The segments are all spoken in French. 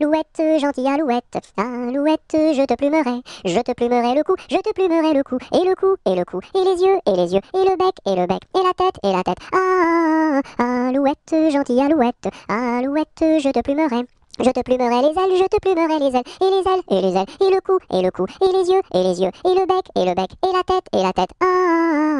Louette, gentille alouette, alouette, je te plumerai, je te plumerai le cou, je te plumerai le cou, et le cou, et le cou, et les yeux, et les yeux, et le bec, et le bec, et la tête, et la tête. Ah, alouette, ah, ah, ah, gentille alouette, alouette, je te plumerai. Je te plumerai les ailes, je te plumerai les ailes, et les ailes, et les ailes, et le cou, et le cou, et les yeux, et les yeux, et le bec, et le bec, et la tête, et la tête. Ah,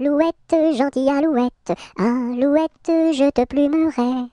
Louette, gentille alouette, Louette, je te plumerai.